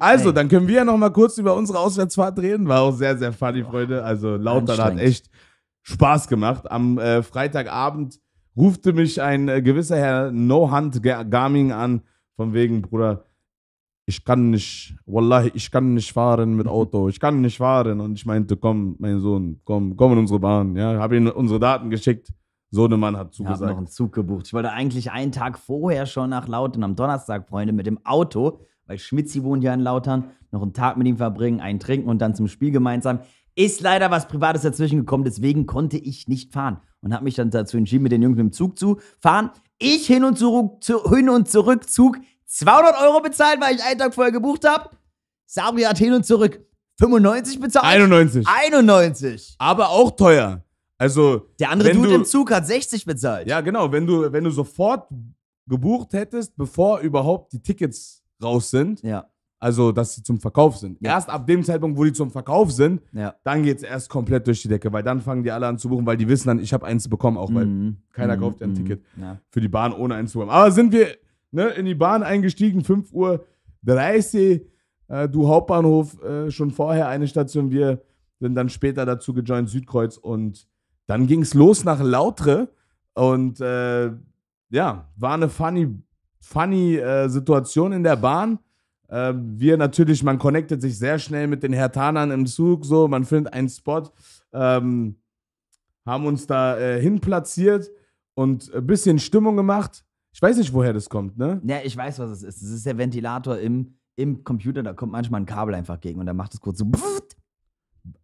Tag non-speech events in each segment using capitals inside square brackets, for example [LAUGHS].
Also, dann können wir ja noch mal kurz über unsere Auswärtsfahrt reden. War auch sehr, sehr funny, Freunde. Also, Lautern hat echt Spaß gemacht. Am äh, Freitagabend rufte mich ein äh, gewisser Herr No Hand Gaming an, von wegen, Bruder, ich kann nicht, wallahi, ich kann nicht fahren mit [LAUGHS] Auto, ich kann nicht fahren. Und ich meinte, komm, mein Sohn, komm, komm in unsere Bahn. Ja, habe ihm unsere Daten geschickt. So eine Mann hat zugesagt. Ich habe noch einen Zug gebucht. Ich wollte eigentlich einen Tag vorher schon nach Lautern am Donnerstag, Freunde, mit dem Auto weil Schmitzi wohnt ja in Lautern, noch einen Tag mit ihm verbringen, einen trinken und dann zum Spiel gemeinsam. Ist leider was Privates dazwischen gekommen, deswegen konnte ich nicht fahren und habe mich dann dazu entschieden, mit den Jungs mit dem Zug zu fahren. Ich hin und zurück, zu, hin und zurück Zug 200 Euro bezahlt, weil ich einen Tag vorher gebucht habe. Sabri hat hin und zurück 95 bezahlt. 91. 91. Aber auch teuer. Also der andere Dude du, im Zug hat 60 bezahlt. Ja, genau. Wenn du wenn du sofort gebucht hättest, bevor überhaupt die Tickets raus sind. Ja. Also, dass sie zum Verkauf sind. Ja. Erst ab dem Zeitpunkt, wo die zum Verkauf sind, ja. dann geht es erst komplett durch die Decke, weil dann fangen die alle an zu buchen, weil die wissen dann, ich habe eins bekommen, auch weil mhm. keiner mhm. kauft ein mhm. Ticket ja. für die Bahn ohne eins zu bekommen. Aber sind wir ne, in die Bahn eingestiegen, 5.30 Uhr, äh, du Hauptbahnhof, äh, schon vorher eine Station, wir sind dann später dazu gejoint, Südkreuz und dann ging es los nach Lautre und äh, ja, war eine funny funny äh, Situation in der Bahn. Äh, wir natürlich, man connectet sich sehr schnell mit den Hertanern im Zug, so, man findet einen Spot, ähm, haben uns da äh, hinplatziert und ein bisschen Stimmung gemacht. Ich weiß nicht, woher das kommt, ne? Ja, ich weiß, was es ist. Es ist der Ventilator im, im Computer, da kommt manchmal ein Kabel einfach gegen und dann macht es kurz so.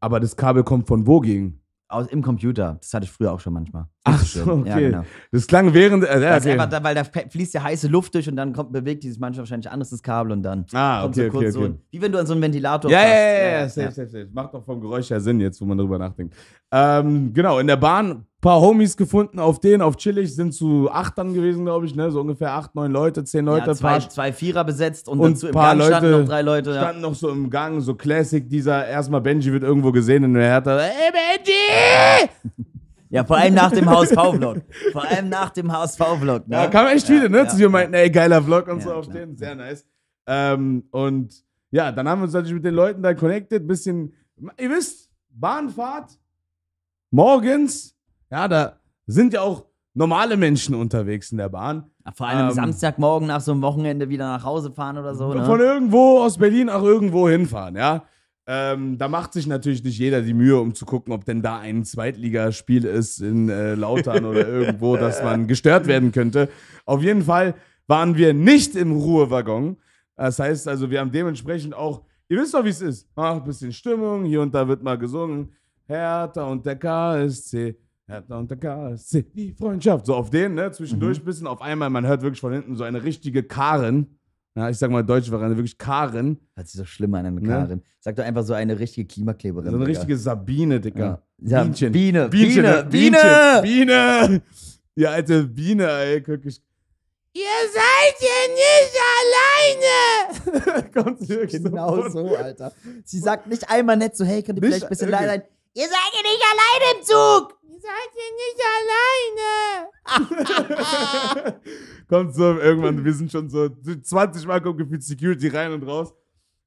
Aber das Kabel kommt von wo gegen? Aus, Im Computer. Das hatte ich früher auch schon manchmal. Ach so, okay. Ja, genau. Das klang während. Äh, ja, okay. einfach, weil da fließt ja heiße Luft durch und dann kommt, bewegt dieses manchmal wahrscheinlich anderes das Kabel und dann ah, okay, kommt so kurz okay, okay. so. Wie wenn du an so einen Ventilator. Ja, ja, ja, ja, safe, safe, safe. Macht doch vom Geräusch her Sinn jetzt, wo man darüber nachdenkt. Ähm, genau, in der Bahn paar Homies gefunden auf den, auf Chillig, sind zu acht dann gewesen, glaube ich, ne? So ungefähr acht, neun Leute, zehn Leute. Ja, zwei, zwei Vierer besetzt und, und dazu im paar Gang Leute, standen noch drei Leute. Ja. Standen noch so im Gang, so Classic, dieser erstmal Benji wird irgendwo gesehen in der Hertha, ey Benji! [LAUGHS] Ja, vor allem nach dem HSV-Vlog. Vor allem nach dem HSV-Vlog. Ne? Ja, kam echt viele, ja, ne? Ja, zu dir meinten, ey, geiler Vlog und so auf den. Sehr nice. Ähm, und ja, dann haben wir uns natürlich mit den Leuten da connected, bisschen, ihr wisst, Bahnfahrt, morgens, ja, da sind ja auch normale Menschen unterwegs in der Bahn. Vor allem ähm, Samstagmorgen nach so einem Wochenende wieder nach Hause fahren oder so. Ne? Von irgendwo aus Berlin auch irgendwo hinfahren, ja. Ähm, da macht sich natürlich nicht jeder die Mühe, um zu gucken, ob denn da ein Zweitligaspiel ist in äh, Lautern oder [LAUGHS] irgendwo, dass man gestört werden könnte. Auf jeden Fall waren wir nicht im Ruhewaggon. Das heißt also, wir haben dementsprechend auch, ihr wisst doch, wie es ist. Macht ein bisschen Stimmung, hier und da wird mal gesungen. Hertha und der KSC Hertha und der KSC, die Freundschaft. So auf den, ne? Zwischendurch mhm. bisschen. Auf einmal, man hört wirklich von hinten so eine richtige Karin. Ja, ich sag mal, deutsche Variante, wirklich Karin. Hat sich so schlimm an, eine Karin. Ne? Sag doch einfach so eine richtige Klimakleberin. So eine richtige Sabine, Digga. Ja. Bienchen. Biene. Bienchen. Biene. Ne? Bienchen. Biene. Biene. Die alte Biene, ey, wirklich. Ihr seid hier nicht alleine! [LAUGHS] Kommt wirklich genau so, Alter. Sie sagt nicht einmal nett so, hey, könnt ihr nicht vielleicht ein bisschen allein sein? Ihr seid hier nicht allein im Zug! Ihr seid hier nicht alleine! [LAUGHS] [LAUGHS] kommt so irgendwann, wir sind schon so 20 Mal kommt gefühlt Security rein und raus.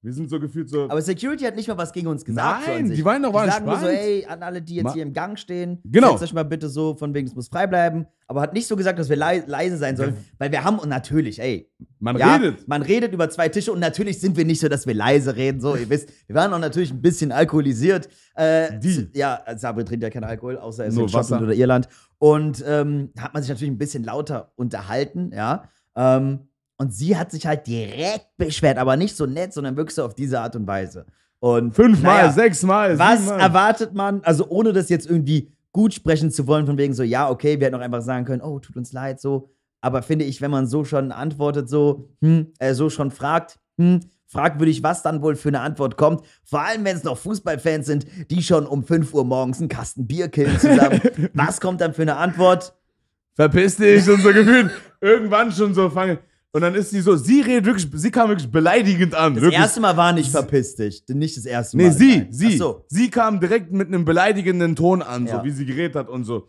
Wir sind so gefühlt so. Aber Security hat nicht mal was gegen uns gesagt. Nein, die waren doch waren Die sagen so, ey, an alle, die jetzt Ma hier im Gang stehen, genau. setzt euch mal bitte so, von wegen, es muss frei bleiben. Aber hat nicht so gesagt, dass wir leise, sein sollen, ja. weil wir haben und natürlich, ey. Man ja, redet. Man redet über zwei Tische und natürlich sind wir nicht so, dass wir leise reden. So, ihr wisst, wir waren auch natürlich ein bisschen alkoholisiert. Äh, die? Ja, Sabri trinkt ja keinen Alkohol, außer er ist Nur in Schottland oder Irland. Und ähm, hat man sich natürlich ein bisschen lauter unterhalten, ja. Ähm, und sie hat sich halt direkt beschwert, aber nicht so nett, sondern wirklich so auf diese Art und Weise. Und fünfmal, naja, sechsmal. Was siebenmal. erwartet man, also ohne das jetzt irgendwie gut sprechen zu wollen, von wegen so, ja, okay, wir hätten auch einfach sagen können, oh, tut uns leid, so. Aber finde ich, wenn man so schon antwortet, so, hm, äh, so schon fragt, hm, fragwürdig, was dann wohl für eine Antwort kommt. Vor allem, wenn es noch Fußballfans sind, die schon um 5 Uhr morgens einen Kasten Bier killen zusammen. [LAUGHS] was kommt dann für eine Antwort? Verpiss dich und so gefühlt irgendwann schon so fangen. Und dann ist sie so, sie redet wirklich, sie kam wirklich beleidigend an. Das wirklich. erste Mal war nicht verpisst dich, nicht das erste Mal. Nee, sie, nein. sie, so. sie kam direkt mit einem beleidigenden Ton an, ja. so wie sie geredet hat und so.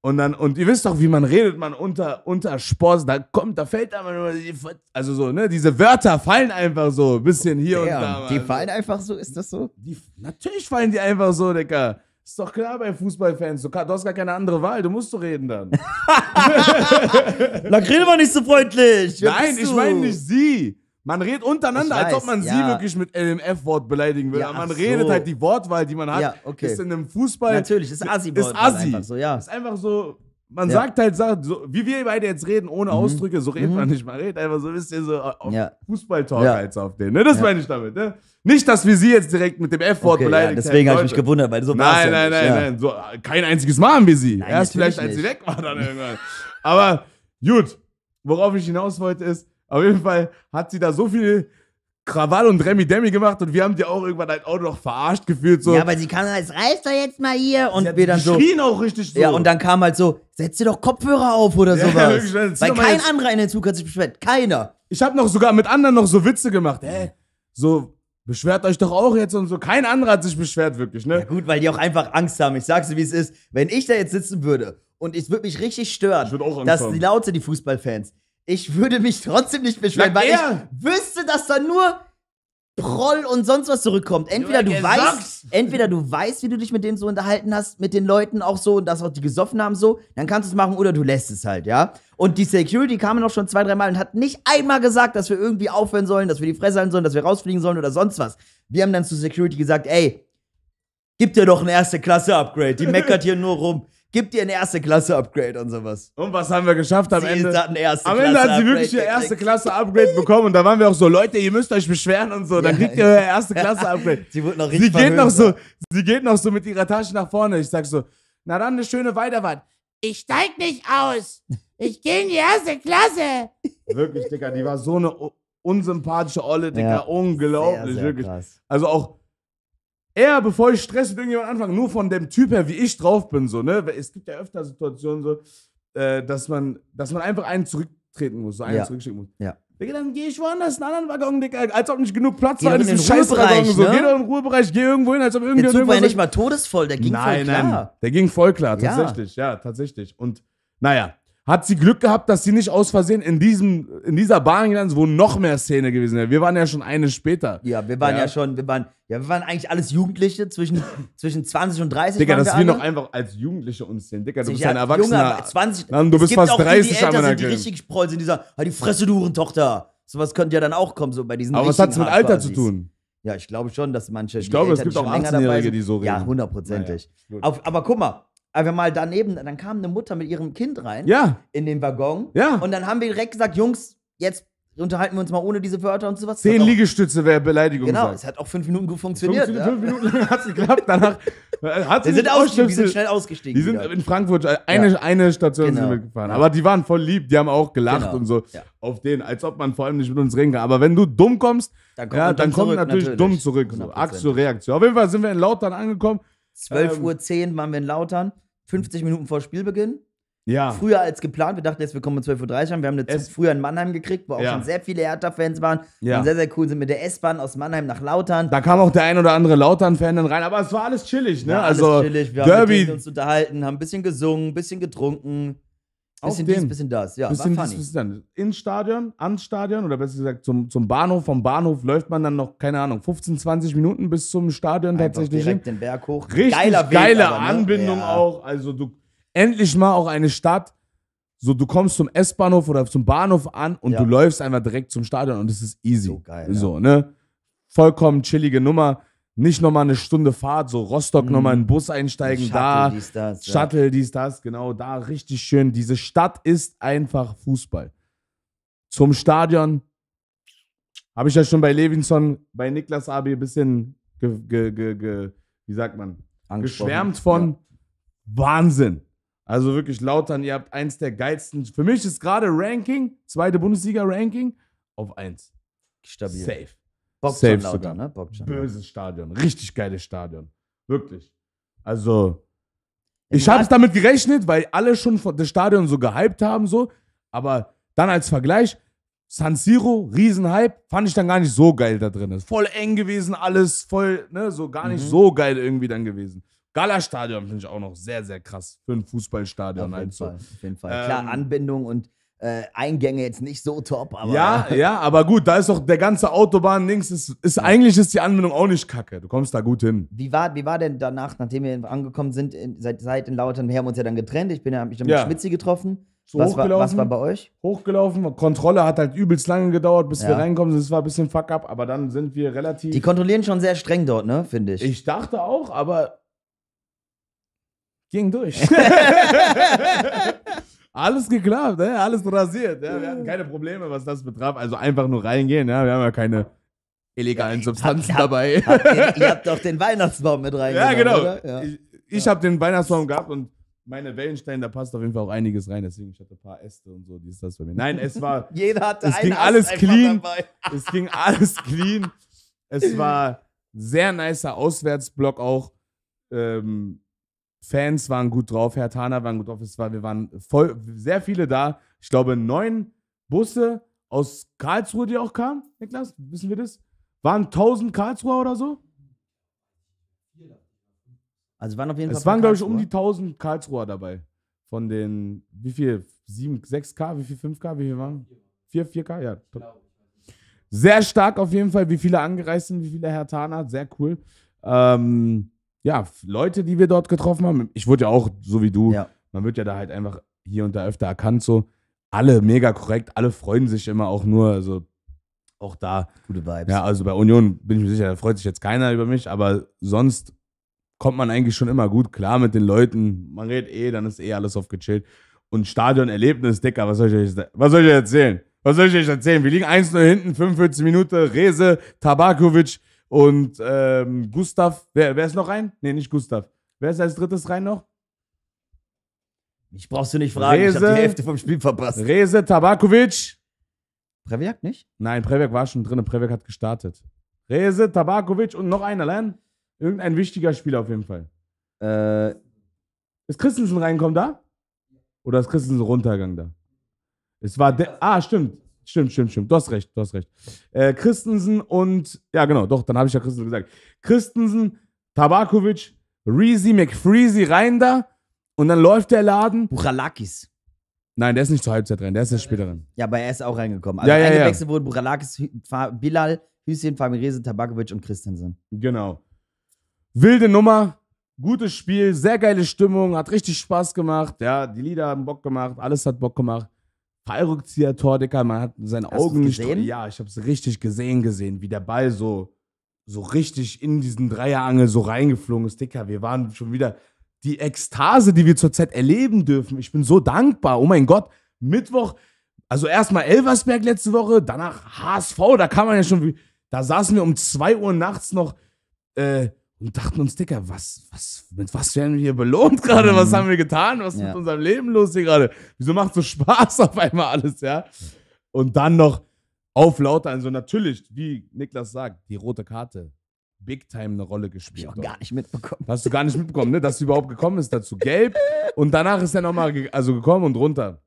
Und dann, und ihr wisst doch, wie man redet, man unter, unter Sport, da kommt, da fällt einem nur also so, ne, diese Wörter fallen einfach so, ein bisschen hier ja, und da. Mann. Die fallen einfach so, ist das so? Die, natürlich fallen die einfach so, Digga. Ist doch klar bei Fußballfans. Du, du hast gar keine andere Wahl. Du musst so reden dann. [LAUGHS] Na, war nicht so freundlich. Wer Nein, ich meine nicht sie. Man redet untereinander, weiß, als ob man ja. sie wirklich mit LMF-Wort beleidigen würde. Ja, Aber man so. redet halt die Wortwahl, die man hat. Ja, okay. Ist in einem Fußball. Natürlich, ist Assi-Wort. Ist Assi. Einfach so, ja. Ist einfach so, man ja. sagt halt Sachen, so, wie wir beide jetzt reden, ohne mhm. Ausdrücke, so redet mhm. man nicht. Man redet einfach so, wisst ihr, so auf ja. fußball ja. als auf den. Ne? Das meine ich damit. Ne? Nicht, dass wir sie jetzt direkt mit dem F-Wort okay, beleidigt Deswegen habe ich mich gewundert, weil so Nein, nein, nein, nein. So, kein einziges Mal haben wir sie. Nein, Erst vielleicht, als nicht. sie weg war, dann irgendwann. Aber gut, worauf ich hinaus wollte, ist, auf jeden Fall hat sie da so viel Krawall und Remi Demi gemacht und wir haben dir auch irgendwann dein Auto noch verarscht gefühlt. So. Ja, aber sie kam halt, reißt doch jetzt mal hier und wir dann so. Schrien auch richtig so. Ja, und dann kam halt so, setz dir doch Kopfhörer auf oder [LAUGHS] sowas. Ja, wirklich, dann zieh Weil doch mal kein anderer in den Zug hat sich beschwert. Keiner. Ich habe noch sogar mit anderen noch so Witze gemacht. Hä? So, beschwert euch doch auch jetzt und so. Kein anderer hat sich beschwert, wirklich, ne? Ja, gut, weil die auch einfach Angst haben. Ich sag's dir, wie es ist. Wenn ich da jetzt sitzen würde und es würde mich richtig stören, Ich würd auch Angst dass haben. die laute, die Fußballfans, ich würde mich trotzdem nicht beschweren, Na, weil er. ich wüsste, dass da nur Proll und sonst was zurückkommt. Entweder du weißt, entweder du weißt, wie du dich mit denen so unterhalten hast, mit den Leuten auch so und dass auch die gesoffen haben so, dann kannst du es machen oder du lässt es halt, ja. Und die Security kamen noch schon zwei, dreimal und hat nicht einmal gesagt, dass wir irgendwie aufhören sollen, dass wir die Fresse halten sollen, dass wir rausfliegen sollen oder sonst was. Wir haben dann zu Security gesagt, ey, gib dir doch ein erste Klasse Upgrade, die meckert hier nur rum gibt dir ein erste Klasse Upgrade und sowas. Und was haben wir geschafft am sie Ende? Hat ein erste am Ende hat sie wirklich ihr erste Klasse Upgrade bekommen und da waren wir auch so Leute, ihr müsst euch beschweren und so, dann ja, kriegt ihr euer erste Klasse Upgrade. [LAUGHS] sie wurde noch richtig sie geht noch so, sie geht noch so mit ihrer Tasche nach vorne. Ich sag so, na dann eine schöne Weiterfahrt. Ich steig nicht aus. Ich gehe in die erste Klasse. [LAUGHS] Wirklich, Digga, die war so eine unsympathische Olle, Digga, ja, unglaublich, sehr, sehr wirklich. Krass. Also auch eher bevor ich Stress mit irgendjemandem anfange, nur von dem Typ her, wie ich drauf bin, so, ne? Es gibt ja öfter Situationen so, äh, dass man, dass man einfach einen zurücktreten muss, so einen ja. zurückschicken muss. Ja. Digga, dann geh ich woanders, einen anderen Waggon, Digga, als ob nicht genug Platz war in diesem Scheißwaggon. So. Ne? Geh doch in den Ruhebereich, geh irgendwo hin, als ob irgendjemand. Der Zug war ja nicht mal todesvoll, der ging nein, voll klar. Nein, der ging voll klar, tatsächlich, ja, ja tatsächlich. Und naja, hat sie Glück gehabt, dass sie nicht aus Versehen in, diesem, in dieser Bahn gelandet ist, wo noch mehr Szene gewesen wäre. Wir waren ja schon eine später. Ja, wir waren ja, ja schon, wir waren, ja, wir waren eigentlich alles Jugendliche zwischen, [LAUGHS] zwischen 20 und 30. Digga, dass wir, wir noch einfach als Jugendliche uns sehen. Digga, du bist ein Erwachsener. Junge, 20, Mann, du bist fast 30 an meiner Eltern die richtig spreu sind, dieser, halt die Fresse, du Hurentochter. Sowas könnte ja dann auch kommen, so bei diesen Aber was hat es mit Alter zu tun? Ja, ich glaube schon, dass manche. Ich glaube, es gibt auch 18-Jährige, die so reden. Ja, hundertprozentig. Ja, aber guck mal, aber mal daneben, dann kam eine Mutter mit ihrem Kind rein ja. in den Waggon. Ja. Und dann haben wir direkt gesagt, Jungs, jetzt unterhalten wir uns mal ohne diese Wörter und sowas. Zehn Liegestütze wäre Beleidigung. Genau, sagt. es hat auch fünf Minuten gut funktioniert. Fünf, ja. fünf Minuten lang [LAUGHS] hat es geklappt, danach äh, hat sie sind ausgestiegen, die sind schnell ausgestiegen. Die sind wieder. in Frankfurt, eine, äh, ja. eine Station genau. sind wir gefahren. Aber die waren voll lieb, die haben auch gelacht genau. und so ja. auf denen, als ob man vor allem nicht mit uns reden kann. Aber wenn du dumm kommst, dann kommt, ja, dann kommt zurück, natürlich, natürlich, dumm zurück. So. Aktion, Reaktion. Auf jeden Fall sind wir in Lautern angekommen. 12.10 ähm, Uhr waren wir in Lautern. 50 Minuten vor Spielbeginn. Ja. Früher als geplant. Wir dachten jetzt, wir kommen um 12.30 Uhr an. Wir haben eine es früher in Mannheim gekriegt, wo auch ja. schon sehr viele Hertha-Fans waren. Ja. Und sehr, sehr cool sind mit der S-Bahn aus Mannheim nach Lautern. Da kam auch der ein oder andere Lautern-Fan dann rein. Aber es war alles chillig, ne? Ja, alles also, chillig. Wir Derby. haben mit uns unterhalten, haben ein bisschen gesungen, ein bisschen getrunken. Bisschen dies, bisschen das, ja. Bisschen war funny. Dies, bisschen das. Ins Stadion, ans Stadion oder besser gesagt zum, zum Bahnhof. Vom Bahnhof läuft man dann noch, keine Ahnung, 15, 20 Minuten bis zum Stadion Einfach tatsächlich. Direkt den Berg hoch. Richtig Geiler Weg, geile aber, ne? Anbindung ja. auch. Also du endlich mal auch eine Stadt. So, du kommst zum S-Bahnhof oder zum Bahnhof an und ja. du läufst einfach direkt zum Stadion und es ist easy. So geil. So, ja. ne? Vollkommen chillige Nummer nicht nochmal eine Stunde Fahrt, so Rostock mhm. nochmal in den mm. Bus einsteigen, Shuttle, da, dies, das, Shuttle, ja. dies, das, genau, da richtig schön. Diese Stadt ist einfach Fußball. Zum Stadion habe ich ja schon bei Levinson, bei Niklas Abi ein bisschen, ge, ge, ge, ge, wie sagt man, geschwärmt von ja. Wahnsinn. Also wirklich Lautern, ihr habt eins der geilsten. Für mich ist gerade Ranking, zweite Bundesliga-Ranking, auf eins. Stabil. Safe. Bogdan Safe sogar. Ne? Bogdan. Böses Stadion, richtig geiles Stadion. Wirklich. Also, ich habe es damit gerechnet, weil alle schon das Stadion so gehypt haben, so. Aber dann als Vergleich, San Siro, Riesenhype, fand ich dann gar nicht so geil da drin. Voll eng gewesen, alles voll, ne, so gar nicht mhm. so geil irgendwie dann gewesen. Gala-Stadion finde ich auch noch sehr, sehr krass für ein Fußballstadion. Auf jeden, also. Fall, auf jeden Fall. Ähm, Klar, Anbindung und äh, Eingänge jetzt nicht so top, aber. Ja, [LAUGHS] ja, aber gut, da ist doch der ganze Autobahn links. Ist, ist, Eigentlich ist die Anbindung auch nicht kacke. Du kommst da gut hin. Wie war, wie war denn danach, nachdem wir angekommen sind, in, seit, seit in Lautern, wir haben uns ja dann getrennt. Ich bin ja, hab mich dann mit ja. Schmitzi getroffen. So was, war, was war bei euch? Hochgelaufen. Kontrolle hat halt übelst lange gedauert, bis ja. wir reinkommen. Das war ein bisschen fuck up, aber dann sind wir relativ. Die kontrollieren schon sehr streng dort, ne, finde ich. Ich dachte auch, aber. Ging durch. [LAUGHS] [LAUGHS] Alles geklappt, ne? alles rasiert. Ja? Wir hatten keine Probleme, was das betraf. Also einfach nur reingehen. Ja? Wir haben ja keine illegalen Substanzen hab, dabei. Hab, hab, ihr, ihr, habt doch den Weihnachtsbaum mit reingenommen. Ja, genau. Ja. Ich, ich ja. habe den Weihnachtsbaum gehabt und meine Wellenstein, da passt auf jeden Fall auch einiges rein. Deswegen, ich hatte ein paar Äste und so, dies, das bei mir. Nein, es war. [LAUGHS] Jeder hatte es ging Ast alles clean. [LAUGHS] es ging alles clean. Es war sehr nicer Auswärtsblock auch. Ähm, Fans waren gut drauf, Herr Tana waren gut drauf, es war, wir waren voll, sehr viele da. Ich glaube, neun Busse aus Karlsruhe, die auch kamen, Niklas, wissen wir das? Waren 1000 Karlsruher oder so? Also waren auf jeden Fall. Es waren, glaube ich, um die 1000 Karlsruher dabei. Von den, wie viel? 7, 6K, wie viel? 5K, wie viel waren? 4, 4K, ja. Sehr stark auf jeden Fall, wie viele angereist sind, wie viele Herr Tana, sehr cool. Ähm, ja, Leute, die wir dort getroffen haben, ich wurde ja auch so wie du, ja. man wird ja da halt einfach hier und da öfter erkannt, so alle mega korrekt, alle freuen sich immer auch nur, also auch da. Gute Vibes. Ja, also bei Union bin ich mir sicher, da freut sich jetzt keiner über mich, aber sonst kommt man eigentlich schon immer gut klar mit den Leuten. Man redet eh, dann ist eh alles aufgechillt. Und Stadionerlebnis, Dicker, was soll ich euch, was soll ich euch erzählen? Was soll ich euch erzählen? Wir liegen 1-0 hinten, 45 Minuten, Rese, Tabakovic, und ähm, Gustav, wer, wer ist noch rein? Nee, nicht Gustav. Wer ist als drittes rein noch? Ich brauchst du nicht fragen, Reze, ich hab die Hälfte vom Spiel verpasst. Reze Tabakovic. Previak nicht? Nein, Previak war schon drin, Previak hat gestartet. Reze Tabakovic und noch einer, Len? Irgendein wichtiger Spieler auf jeden Fall. Äh, ist Christensen reinkommen da? Oder ist Christensen runtergegangen da? Es war der. Ah, stimmt. Stimmt, stimmt, stimmt. Du hast recht, du hast recht. Äh, Christensen und, ja genau, doch, dann habe ich ja Christensen gesagt. Christensen, Tabakovic, Reezy, McFreezy rein da und dann läuft der Laden. Buchalakis. Nein, der ist nicht zur Halbzeit rein, der ist ja später Spielerin. Ja, aber er ist auch reingekommen. Also ja, ja, eingewechselt ja. wurden Buchalakis, Bilal, Hüsschen, Famirese, Tabakovic und Christensen. Genau. Wilde Nummer, gutes Spiel, sehr geile Stimmung, hat richtig Spaß gemacht. Ja, die Lieder haben Bock gemacht, alles hat Bock gemacht. Fallrückzieher-Tor, Dicker. Man hat seine Hast Augen nicht. Gesehen? Ja, ich habe es richtig gesehen, gesehen, wie der Ball so, so richtig in diesen Dreierangel so reingeflogen ist, Dicker. Wir waren schon wieder die Ekstase, die wir zurzeit erleben dürfen. Ich bin so dankbar. Oh mein Gott, Mittwoch, also erstmal Elversberg letzte Woche, danach HSV, da kann man ja schon, da saßen wir um 2 Uhr nachts noch. Äh, und dachten uns, Dicker, was, was, mit was werden wir hier belohnt gerade? Was mhm. haben wir getan? Was ist ja. mit unserem Leben los hier gerade? Wieso macht so Spaß [LAUGHS] auf einmal alles, ja? Und dann noch auf lauter, also natürlich, wie Niklas sagt, die rote Karte. Big Time eine Rolle gespielt. Hab ich auch gar nicht mitbekommen. Hast du gar nicht mitbekommen, ne? dass sie überhaupt gekommen ist dazu. Gelb und danach ist er nochmal ge also gekommen und runter.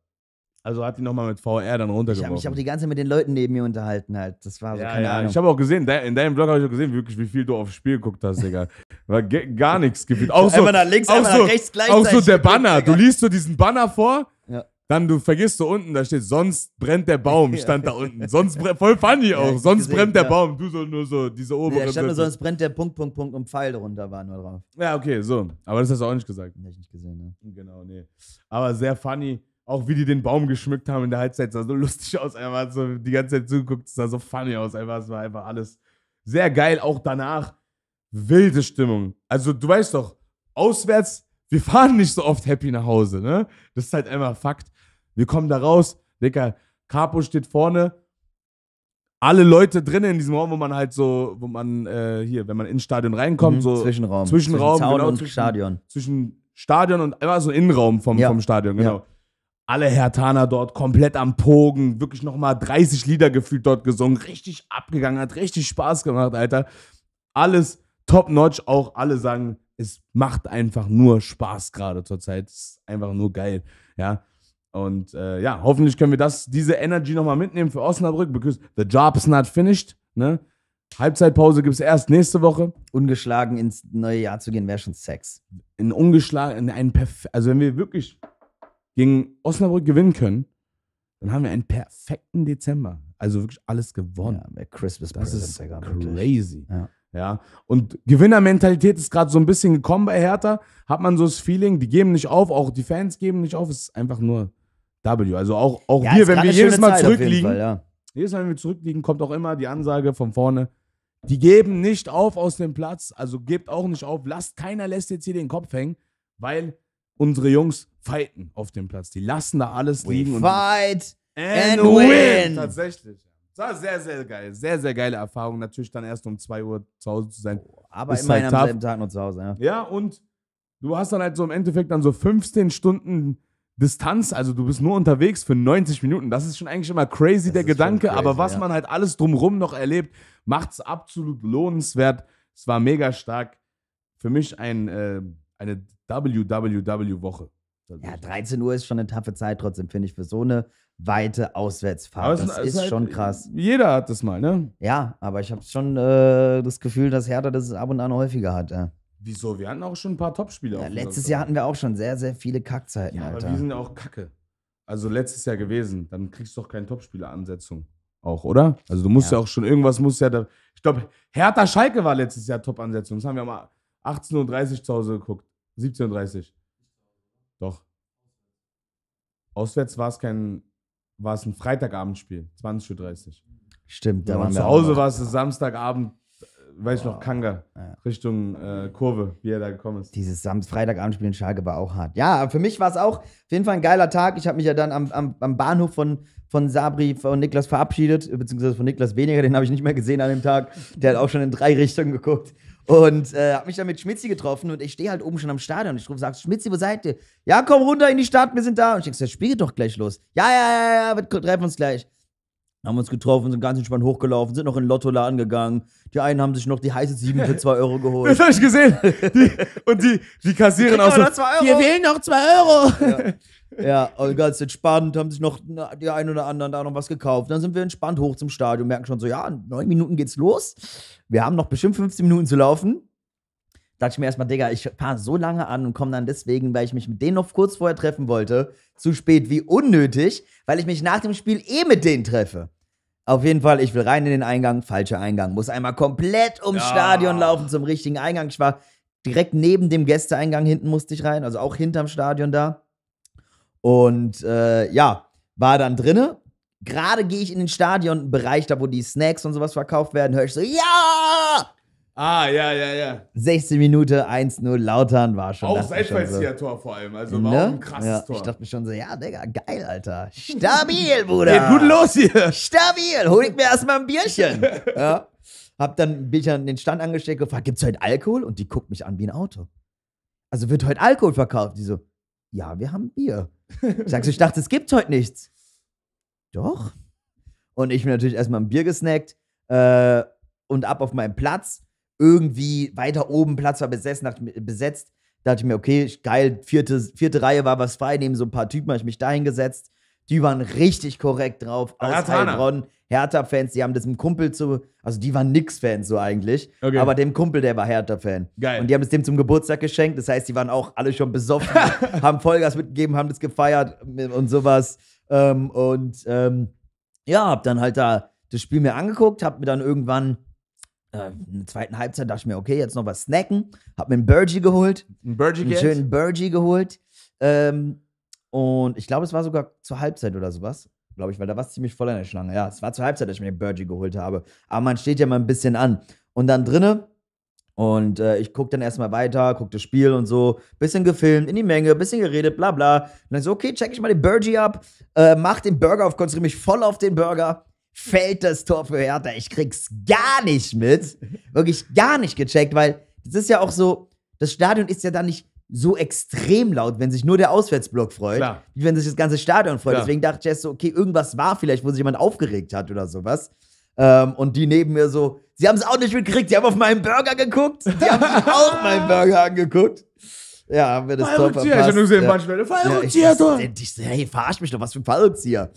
Also hat die nochmal mit VR dann runtergebracht. Ich habe mich auch die ganze Zeit mit den Leuten neben mir unterhalten halt. Das war so, ja, keine ja. Ahnung. Ich habe auch gesehen, in deinem Blog habe ich auch gesehen, wirklich, wie viel du aufs Spiel geguckt hast, Digga. [LAUGHS] War gar nichts gefühlt. Auch so, einmal nach links, auch einmal nach rechts gleichzeitig. Auch so der Banner. Du liest so diesen Banner vor. Ja. Dann du vergisst so unten, da steht, sonst brennt der Baum, [LAUGHS] stand da unten. Sonst voll funny auch, ja, sonst gesehen, brennt der Baum. Du so nur so diese obere. Ja, stand nur, sonst brennt der Punkt, Punkt, Punkt und Pfeil drunter war nur drauf. Ja, okay, so. Aber das hast du auch nicht gesagt. Hab ich nicht gesehen, ne? Genau, nee. Aber sehr funny auch wie die den Baum geschmückt haben in der Halbzeit, sah so lustig aus. Einfach so die ganze Zeit zugeguckt, sah so funny aus. Einfach, es war einfach alles sehr geil. Auch danach wilde Stimmung. Also, du weißt doch, auswärts, wir fahren nicht so oft happy nach Hause, ne? Das ist halt einfach Fakt. Wir kommen da raus, Digga, Capo steht vorne. Alle Leute drinnen in diesem Raum, wo man halt so, wo man äh, hier, wenn man ins Stadion reinkommt, mhm, so Zwischenraum, Zwischenraum, zwischen Zaun genau, und zwischen, Stadion, zwischen Stadion und einfach so Innenraum vom, ja. vom Stadion, genau. Ja alle Hertaner dort komplett am Pogen, wirklich nochmal 30 Lieder gefühlt dort gesungen, richtig abgegangen, hat richtig Spaß gemacht, Alter. Alles top notch, auch alle sagen, es macht einfach nur Spaß gerade zur Zeit, es ist einfach nur geil, ja. Und äh, ja, hoffentlich können wir das, diese Energy nochmal mitnehmen für Osnabrück, because the job's not finished, ne. Halbzeitpause gibt es erst nächste Woche. Ungeschlagen ins neue Jahr zu gehen, wäre schon Sex. In ungeschlagen, in einen Perf also wenn wir wirklich gegen Osnabrück gewinnen können, dann haben wir einen perfekten Dezember. Also wirklich alles gewonnen. Ja, Christmas das ist Digga, crazy. Ja. ja. Und Gewinnermentalität ist gerade so ein bisschen gekommen bei Hertha. Hat man so das Feeling, die geben nicht auf, auch die Fans geben nicht auf. Es ist einfach nur W. Also auch, auch ja, wir, wenn wir jedes Mal Zeit zurückliegen, Fall, ja. jedes Mal, wenn wir zurückliegen, kommt auch immer die Ansage von vorne. Die geben nicht auf aus dem Platz, also gebt auch nicht auf. Lasst keiner lässt jetzt hier den Kopf hängen, weil unsere Jungs fighten auf dem Platz. Die lassen da alles We liegen. Fight und and, win. win. Tatsächlich. Das war sehr, sehr geil. Sehr, sehr geile Erfahrung. Natürlich dann erst um 2 Uhr zu Hause zu sein. Oh, aber immerhin halt am selben Tag noch zu Hause, ja. Ja, und du hast dann halt so im Endeffekt dann so 15 Stunden Distanz, also du bist nur unterwegs für 90 Minuten. Das ist schon eigentlich immer crazy, das der Gedanke. Crazy, aber was ja. man halt alles drumrum noch erlebt, macht es absolut lohnenswert. Es war mega stark. Für mich ein äh, eine WWW-Woche. Ja, 13 Uhr ist schon eine taffe Zeit, trotzdem finde ich für so eine weite Auswärtsfahrt. das ist, halt, schon krass. Jeder hat das mal, ne? Ja, aber ich habe schon äh, das Gefühl, dass Hertha das ab und an häufiger hat. Ja. Wieso? Wir hatten auch schon ein paar Topspiele. Ja, letztes Jahr hatten wir auch schon sehr, sehr viele Kackzeiten, ja, Aber die sind ja auch kacke. Also letztes Jahr gewesen. Dann kriegst du doch keine topspieler Auch, oder? Also du musst ja. ja auch schon irgendwas, musst ja da. Ich glaube, Hertha Schalke war letztes Jahr Top-Ansetzung. Das haben wir mal 18.30 Uhr zu Hause geguckt. 17.30 Uhr. Doch. Auswärts war es kein, war es ein Freitagabendspiel, 20.30 Uhr. Stimmt, da waren Zu Hause war es Samstagabend, äh, weiß wow. ich noch, Kanga, ja. Richtung äh, Kurve, wie er da gekommen ist. Dieses Freitagabendspiel in Schalke war auch hart. Ja, für mich war es auch auf jeden Fall ein geiler Tag. Ich habe mich ja dann am, am, am Bahnhof von, von Sabri und Niklas verabschiedet, beziehungsweise von Niklas weniger, den habe ich nicht mehr gesehen an dem Tag. Der hat auch schon in drei Richtungen geguckt. Und äh, hab mich dann mit Schmitzi getroffen und ich stehe halt oben schon am Stadion. Und Ich rufe, sagst, Schmitzi, wo seid ihr? Ja, komm runter in die Stadt, wir sind da. Und ich denke, das Spiel geht doch gleich los. Ja, ja, ja, ja, wir treffen uns gleich. Haben uns getroffen, sind ganz entspannt hochgelaufen, sind noch in den Lottoladen gegangen. Die einen haben sich noch die heiße 7 für 2 Euro [LAUGHS] geholt. Das habe ich gesehen. Die, und die, die kassieren auch so. Wir wählen noch 2 Euro. Ja. ja, ganz entspannt, haben sich noch die einen oder anderen da noch was gekauft. Dann sind wir entspannt hoch zum Stadion, merken schon so, ja, in 9 Minuten geht's los. Wir haben noch bestimmt 15 Minuten zu laufen dachte ich mir erstmal, Digga, ich fahre so lange an und komme dann deswegen, weil ich mich mit denen noch kurz vorher treffen wollte, zu spät wie unnötig, weil ich mich nach dem Spiel eh mit denen treffe. Auf jeden Fall, ich will rein in den Eingang, falscher Eingang. Muss einmal komplett ums ja. Stadion laufen zum richtigen Eingang. Ich war direkt neben dem Gästeeingang hinten musste ich rein, also auch hinterm Stadion da. Und äh, ja, war dann drinne. Gerade gehe ich in den Stadionbereich, da wo die Snacks und sowas verkauft werden, höre ich so, ja! Ah, ja, ja, ja. 16 Minute 1-0 Lautern war schon. Auch Seitfallzieher-Tor so. vor allem. Also war ne? auch ein krasses ja, Tor. Ich dachte mir schon so, ja, Digga, geil, Alter. Stabil, [LAUGHS] Bruder. Geht gut los hier. Stabil. Hol ich mir erstmal ein Bierchen. ja. Hab dann bin ich an den Stand angesteckt und gefragt, gibt's heute Alkohol? Und die guckt mich an wie ein Auto. Also wird heute Alkohol verkauft? Die so, ja, wir haben Bier. Ich sag so, ich dachte, es gibt heute nichts. Doch. Und ich bin natürlich erstmal ein Bier gesnackt äh, und ab auf meinen Platz irgendwie weiter oben Platz war besetzt, besetzt. Da dachte ich mir, okay, geil, vierte, vierte Reihe war was frei, neben so ein paar Typen habe ich mich da hingesetzt. Die waren richtig korrekt drauf aus Heilbronn. Hertha-Fans, die haben das dem Kumpel zu, also die waren Nix-Fans so eigentlich, okay. aber dem Kumpel, der war Hertha-Fan. Geil. Und die haben es dem zum Geburtstag geschenkt, das heißt, die waren auch alle schon besoffen, [LAUGHS] haben Vollgas mitgegeben, haben das gefeiert äh, und sowas. Ähm, und ähm, ja, hab dann halt da das Spiel mir angeguckt, hab mir dann irgendwann äh, in der zweiten Halbzeit dachte ich mir, okay, jetzt noch was snacken. Hab mir einen Burgie geholt. Ein Burgie Einen schönen Burgie geholt. Ähm, und ich glaube, es war sogar zur Halbzeit oder sowas. Glaube ich, weil da war es ziemlich voll in der Schlange. Ja, es war zur Halbzeit, dass ich mir den Burgie geholt habe. Aber man steht ja mal ein bisschen an. Und dann drinne. Und äh, ich gucke dann erstmal weiter, gucke das Spiel und so. Bisschen gefilmt, in die Menge, bisschen geredet, bla bla. Und dann so, okay, check ich mal den Burgie ab. Äh, mach den Burger auf, konzentriere mich voll auf den Burger fällt das Tor für Hertha. Ich krieg's gar nicht mit. Wirklich gar nicht gecheckt, weil das ist ja auch so, das Stadion ist ja da nicht so extrem laut, wenn sich nur der Auswärtsblock freut, Klar. wie wenn sich das ganze Stadion freut. Klar. Deswegen dachte ich erst so, okay, irgendwas war vielleicht, wo sich jemand aufgeregt hat oder sowas. Ähm, und die neben mir so, sie haben es auch nicht mitgekriegt, die haben auf meinen Burger geguckt, die haben auch meinen Burger angeguckt. Ja, haben wir das Top verpasst. Fallrückzieher, ich habe nur gesehen, ja. Fallrückzieher, ja, ich, ich, ich, hey, verarsch mich doch, was für ein Fallrückzieher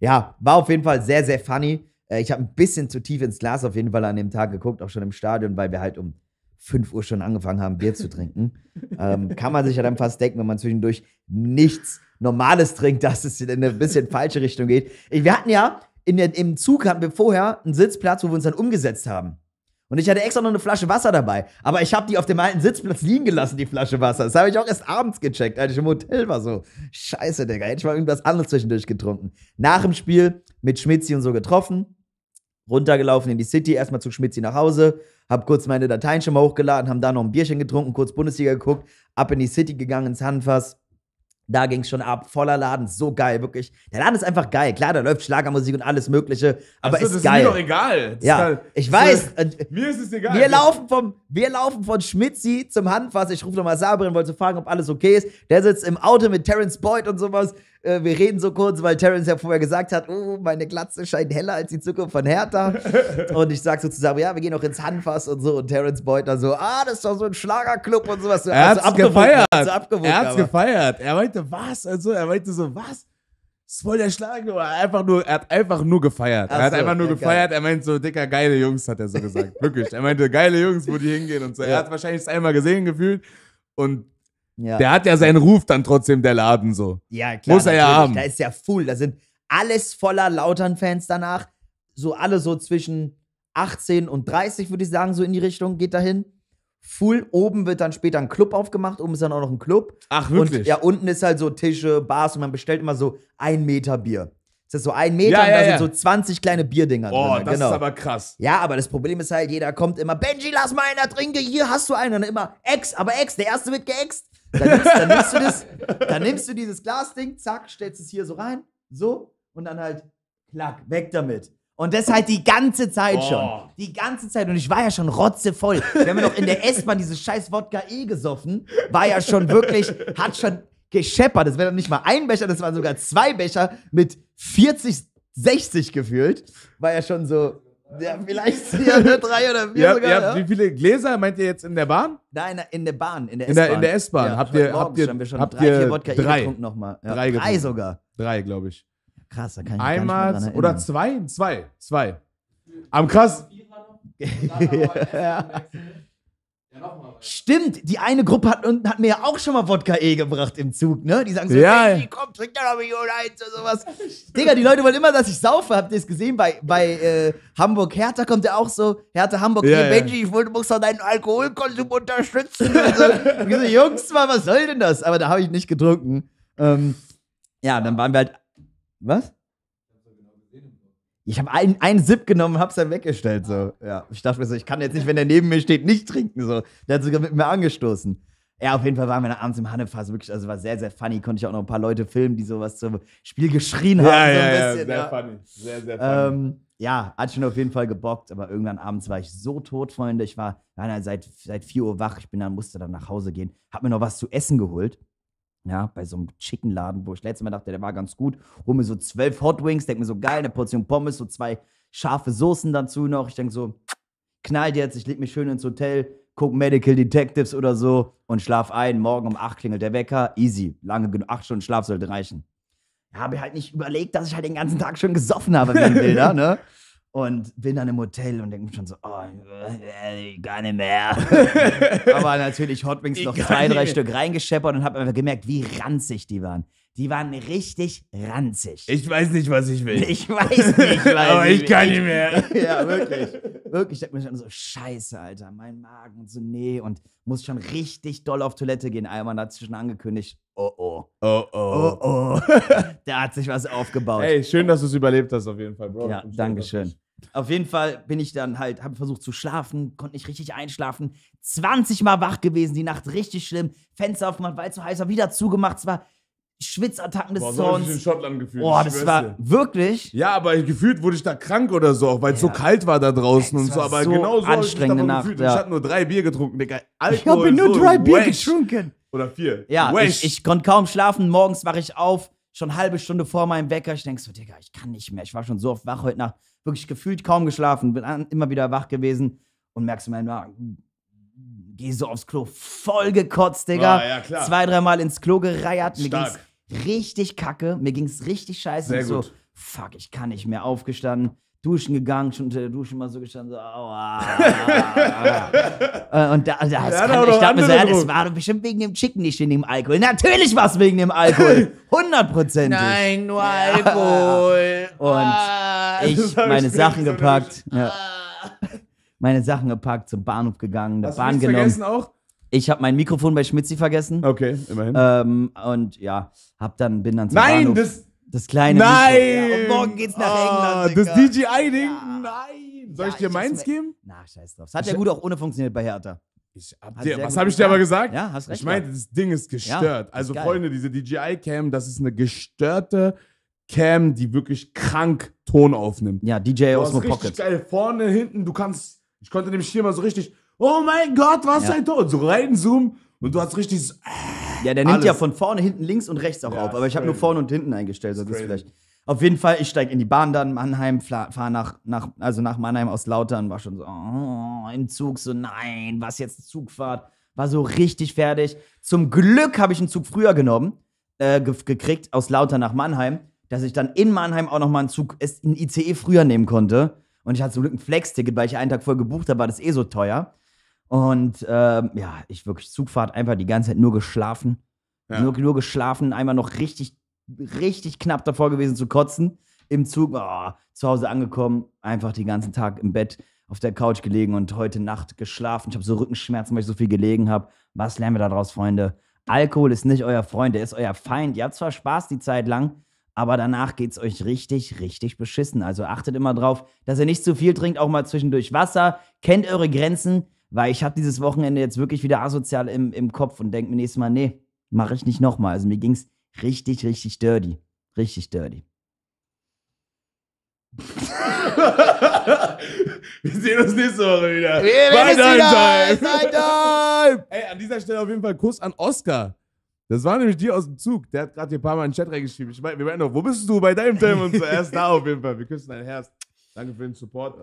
ja, war auf jeden Fall sehr, sehr funny. Äh, ich habe ein bisschen zu tief ins Glas auf jeden Fall an dem Tag geguckt, auch schon im Stadion, weil wir halt um 5 Uhr schon angefangen haben, Bier zu trinken. [LAUGHS] ähm, kann man sich ja dann fast denken, wenn man zwischendurch nichts Normales trinkt, dass es in eine bisschen falsche Richtung geht. Wir hatten ja, in der, im Zug hatten wir vorher einen Sitzplatz, wo wir uns dann umgesetzt haben. Und ich hatte extra noch eine Flasche Wasser dabei. Aber ich habe die auf dem alten Sitzplatz liegen gelassen, die Flasche Wasser. Das habe ich auch erst abends gecheckt, als ich im Hotel war. So, scheiße, Digga. Hätte ich mal irgendwas anderes zwischendurch getrunken. Nach dem Spiel mit Schmitzi und so getroffen. Runtergelaufen in die City, erstmal zu Schmitzi nach Hause. Hab kurz meine Dateien schon mal hochgeladen, haben da noch ein Bierchen getrunken, kurz Bundesliga geguckt. Ab in die City gegangen ins Hanfass. Da ging es schon ab, voller Laden, so geil, wirklich. Der Laden ist einfach geil. Klar, da läuft Schlagermusik und alles Mögliche, aber so, ist das geil. Ist mir doch egal. Das ja, halt ich weiß. mir ist es egal. Wir laufen vom, wir laufen von Schmitzi zum Handfass. Ich rufe nochmal Sabrin, wollte fragen, ob alles okay ist. Der sitzt im Auto mit Terence Boyd und sowas äh, wir reden so kurz, weil Terence ja vorher gesagt hat, oh, meine Glatze scheint heller als die Zukunft von Hertha. [LAUGHS] und ich sag sozusagen, ja, wir gehen noch ins Hanfass und so. Und Terence Beutner so, ah, das ist doch so ein Schlagerclub und sowas. Er also hat's also gefeiert. Also er hat's aber. gefeiert. Er meinte, was? Also, er meinte so, was? Das ist voll der Schlag, er hat einfach nur, er hat einfach nur gefeiert. Ach er hat einfach nur ja, gefeiert. Er meinte so, dicker, geile Jungs, hat er so gesagt. Wirklich. Er meinte, geile Jungs, wo die hingehen und so. Ja. Er hat wahrscheinlich es einmal gesehen gefühlt und ja. Der hat ja seinen Ruf dann trotzdem, der Laden so. Ja, klar. Muss er ja haben. Da ist ja full. Da sind alles voller Lautern-Fans danach. So alle so zwischen 18 und 30, würde ich sagen, so in die Richtung geht dahin. Full. Oben wird dann später ein Club aufgemacht. Oben ist dann auch noch ein Club. Ach, wirklich? Und, ja, unten ist halt so Tische, Bars und man bestellt immer so ein Meter Bier. Ist das so ein Meter ja, ja, und da ja. sind so 20 kleine Bierdinger oh, drin. Oh, das genau. ist aber krass. Ja, aber das Problem ist halt, jeder kommt immer, Benji, lass mal einer trinken, hier hast du einen. Und immer, Ex, aber Ex, der erste wird geext. Dann nimmst, dann nimmst du das, dann nimmst du dieses Glasding, zack, stellst es hier so rein, so, und dann halt, klack, weg damit. Und das halt die ganze Zeit schon. Die ganze Zeit. Und ich war ja schon rotzevoll. Wir haben ja noch in der S-Bahn dieses scheiß Wodka E gesoffen. War ja schon wirklich, hat schon gescheppert. Das wäre dann nicht mal ein Becher, das waren sogar zwei Becher mit 40, 60 gefühlt, war ja schon so, ja, vielleicht [LAUGHS] hier oder drei oder vier ja, sogar. Ja. Ne? Wie viele Gläser meint ihr jetzt in der Bahn? Nein, in der Bahn, in der S-Bahn. In der, der S-Bahn. Ja, habt ihr, habt ihr, schon habt drei, vier Wodka drei, getrunken nochmal. Ja, drei, drei sogar. Drei, glaube ich. Krass, da kann ich Einmal gar nicht mehr oder zwei? Zwei, zwei. Am krass. [LAUGHS] [LAUGHS] ja. Stimmt, die eine Gruppe hat, hat mir ja auch schon mal Wodka E gebracht im Zug, ne? Die sagen so, ja. hey, komm, trink da noch Million eins oder sowas. Digga, die Leute wollen immer, dass ich saufe. Habt ihr es gesehen? Bei, bei äh, Hamburg Hertha kommt ja auch so, Hertha Hamburg, ja, hey, ja. Benji, ich wollte musst doch deinen Alkoholkonsum unterstützen. und so. so, Jungs, mal, was soll denn das? Aber da habe ich nicht getrunken. Ähm, ja, dann waren wir halt, was? Ich habe einen, einen Sip genommen, hab's dann weggestellt. So. Ja, ich dachte mir so, ich kann jetzt nicht, wenn der neben mir steht, nicht trinken. So. Der hat sogar mit mir angestoßen. Ja, auf jeden Fall waren wir dann abends im Hannefass wirklich, also war sehr, sehr funny. Konnte ich auch noch ein paar Leute filmen, die sowas zum Spiel geschrien haben. Ja, so ein ja, bisschen, ja, sehr ja. funny. Sehr, sehr funny. Ähm, ja, hat schon auf jeden Fall gebockt, aber irgendwann abends war ich so tot, Freunde. Ich war nein, nein, seit, seit 4 Uhr wach. Ich bin dann, musste dann nach Hause gehen, hab mir noch was zu essen geholt ja, bei so einem Chickenladen, wo ich letztes Mal dachte, der war ganz gut, hol mir so zwölf Hot Wings, denke mir so geil, eine Portion Pommes, so zwei scharfe Soßen dazu noch. Ich denke so, knallt jetzt, ich leg mich schön ins Hotel, guck Medical Detectives oder so und schlaf ein. Morgen um acht klingelt der Wecker, easy. Lange genug, acht Stunden Schlaf sollte reichen. Habe halt nicht überlegt, dass ich halt den ganzen Tag schon gesoffen habe mit den [LAUGHS] Bildern, ne? und bin dann im Hotel und denke mir schon so, oh, äh, gar nicht mehr. [LAUGHS] Aber natürlich Hot Wings noch zwei, drei Stück reingescheppert und habe einfach gemerkt, wie ranzig die waren. Die waren richtig ranzig. Ich weiß nicht, was ich will. Ich weiß nicht, [LAUGHS] weiß Aber ich, ich kann nicht mehr. [LAUGHS] ja, wirklich. Wirklich, ich denke mir schon so, scheiße, Alter, mein Magen und so, nee. Und muss schon richtig doll auf Toilette gehen. Einmal hat sich schon angekündigt, oh oh. Oh oh. Oh oh. da hat sich was aufgebaut. Ey, schön, dass du es überlebt hast auf jeden Fall, Bro. Ja, danke schön. Auf jeden Fall bin ich dann halt, habe versucht zu schlafen, konnte nicht richtig einschlafen. 20 Mal wach gewesen, die Nacht richtig schlimm. Fenster aufgemacht, weil es zu heiß war, wieder zugemacht. Es war Schwitzattacken des Boah, so Zorns. Ich in Schottland gefühlt. Boah, das war wirklich. Ja, aber gefühlt wurde ich da krank oder so, auch weil es ja. so kalt war da draußen und so. Aber so genau so anstrengende ich Nacht. Gefühlt. Ja. Ich hatte nur drei Bier getrunken, Digga. [LAUGHS] Alkohol, ich habe nur so drei Bier getrunken. Oder vier. Ja, ich, ich konnte kaum schlafen. Morgens wache ich auf schon eine halbe Stunde vor meinem Wecker. Ich denke so, Digga, ich kann nicht mehr. Ich war schon so oft wach heute Nacht. Wirklich gefühlt kaum geschlafen. Bin immer wieder wach gewesen und merkst du meinen Magen. Geh so aufs Klo, voll gekotzt, Digga. Ja, ah, ja, klar. Zwei, dreimal ins Klo gereiert. Mir ging's richtig kacke. Mir ging's richtig scheiße. Sehr und so, gut. fuck, ich kann nicht mehr. Aufgestanden duschen gegangen, schon unter der Dusche mal so gestanden, so, aua. [LAUGHS] und da, also, das ja, kann, da ich dachte mir so, ja, das war bestimmt wegen dem Chicken, nicht wegen dem Alkohol. Natürlich war es wegen dem Alkohol. [LAUGHS] Hundertprozentig. Nein, nur Alkohol. und ah, ich meine ich Sachen gepackt. Ja. Ah. Meine Sachen gepackt, zum Bahnhof gegangen, Hast Bahn genommen. vergessen auch? Ich habe mein Mikrofon bei Schmitzi vergessen. Okay, immerhin. Ähm, und ja, hab dann, bin dann zum Nein, Bahnhof. Nein, das das kleine. Nein! und morgen geht's nach ah, England. Das DJI-Ding? Ja. Nein! Soll ja, ich dir ich meins geben? Na, scheiß drauf. Das hat ja gut auch ohne funktioniert bei Hertha. Ich hab dir, was habe ich dir aber gesagt? Ja, hast recht. Ich meinte, das Ding ist gestört. Ist also, geil. Freunde, diese DJI-Cam, das ist eine gestörte Cam, die wirklich krank Ton aufnimmt. Ja, DJI du Osmo Pocket. Richtig geil. Vorne, hinten, du kannst. Ich konnte nämlich hier mal so richtig. Oh mein Gott, was ja. ein Ton! so reinzoomen und du hast richtig. Äh, ja, der nimmt Alles. ja von vorne, hinten, links und rechts auch ja, auf. Aber ich habe nur vorne und hinten eingestellt. So das ist vielleicht. Auf jeden Fall, ich steige in die Bahn dann, Mannheim, fahre nach, nach, also nach Mannheim aus Lautern, war schon so, oh, im Zug, so, nein, was jetzt Zugfahrt? War so richtig fertig. Zum Glück habe ich einen Zug früher genommen, äh, ge gekriegt, aus Lautern nach Mannheim, dass ich dann in Mannheim auch nochmal einen Zug, einen ICE früher nehmen konnte. Und ich hatte zum Glück ein Flex-Ticket, weil ich einen Tag vorher gebucht habe, war das eh so teuer. Und ähm, ja, ich wirklich Zugfahrt einfach die ganze Zeit nur geschlafen. Ja. Nur, nur geschlafen, einmal noch richtig, richtig knapp davor gewesen zu kotzen. Im Zug, oh, zu Hause angekommen, einfach den ganzen Tag im Bett auf der Couch gelegen und heute Nacht geschlafen. Ich habe so Rückenschmerzen, weil ich so viel gelegen habe. Was lernen wir daraus, Freunde? Alkohol ist nicht euer Freund, der ist euer Feind. Ihr habt zwar Spaß die Zeit lang, aber danach geht es euch richtig, richtig beschissen. Also achtet immer drauf, dass ihr nicht zu viel trinkt, auch mal zwischendurch Wasser. Kennt eure Grenzen. Weil ich habe dieses Wochenende jetzt wirklich wieder asozial im, im Kopf und denke mir nächstes Mal, nee, mache ich nicht nochmal. Also mir ging es richtig, richtig dirty. Richtig dirty. [LAUGHS] Wir sehen uns nächste Woche wieder. Wir Bye, Time. Time. [LAUGHS] Ey, an dieser Stelle auf jeden Fall Kuss an Oscar. Das war nämlich die aus dem Zug. Der hat gerade hier ein paar Mal in den Chat reingeschrieben. Ich meine, wir meinen noch, wo bist du bei deinem Time? und zuerst da auf jeden Fall. Wir küssen dein Herz. Danke für den Support.